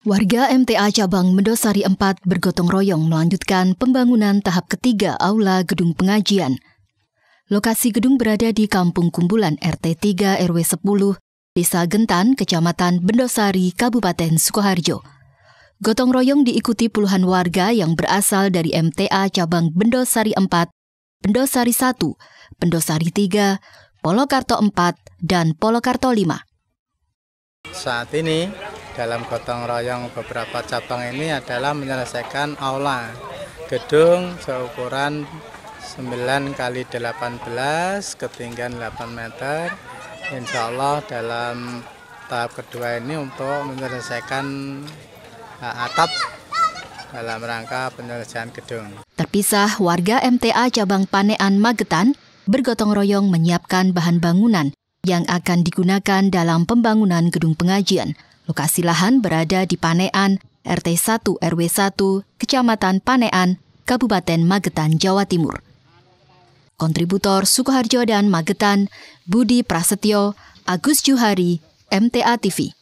Warga MTA Cabang Mendosari 4 bergotong royong melanjutkan pembangunan tahap ketiga aula gedung pengajian. Lokasi gedung berada di Kampung Kumbulan RT 3 RW 10, Desa Gentan, Kecamatan Bendosari, Kabupaten Sukoharjo. Gotong royong diikuti puluhan warga yang berasal dari MTA Cabang Bendosari 4, Bendosari 1, Bendosari 3, Polokarto 4, dan Polokarto 5. Saat ini dalam gotong royong beberapa cabang ini adalah menyelesaikan aula gedung seukuran 9 kali 18 ketinggian 8 meter Insya Allah dalam tahap kedua ini untuk menyelesaikan eh, atap dalam rangka penyelesaian gedung. Terpisah warga MTA cabang Panean Magetan bergotong royong menyiapkan bahan bangunan yang akan digunakan dalam pembangunan gedung pengajian. Lokasi lahan berada di Panean, RT 1 RW 1, Kecamatan Panean, Kabupaten Magetan, Jawa Timur. Kontributor Sukoharjo dan Magetan, Budi Prasetyo, Agus Juhari, MTA TV.